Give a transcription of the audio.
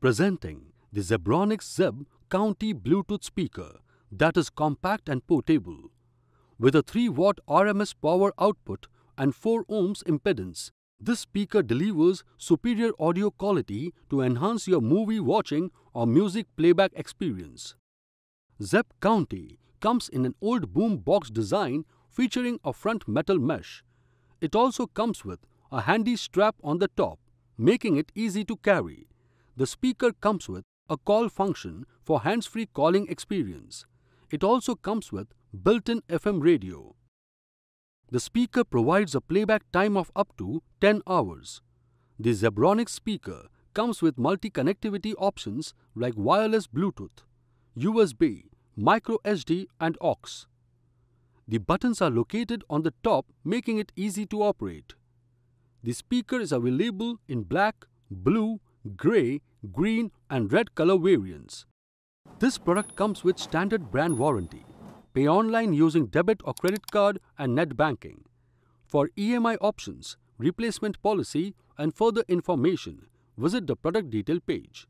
Presenting the Zebronic Zeb County Bluetooth speaker that is compact and portable. With a 3 watt RMS power output and 4 ohms impedance, this speaker delivers superior audio quality to enhance your movie watching or music playback experience. Zeb County comes in an old boom box design featuring a front metal mesh. It also comes with a handy strap on the top, making it easy to carry. The speaker comes with a call function for hands-free calling experience. It also comes with built-in FM radio. The speaker provides a playback time of up to 10 hours. The Zebronic speaker comes with multi-connectivity options like wireless Bluetooth, USB, micro SD and aux. The buttons are located on the top making it easy to operate. The speaker is available in black, blue, grey green and red color variants. This product comes with standard brand warranty. Pay online using debit or credit card and net banking. For EMI options, replacement policy and further information, visit the product detail page.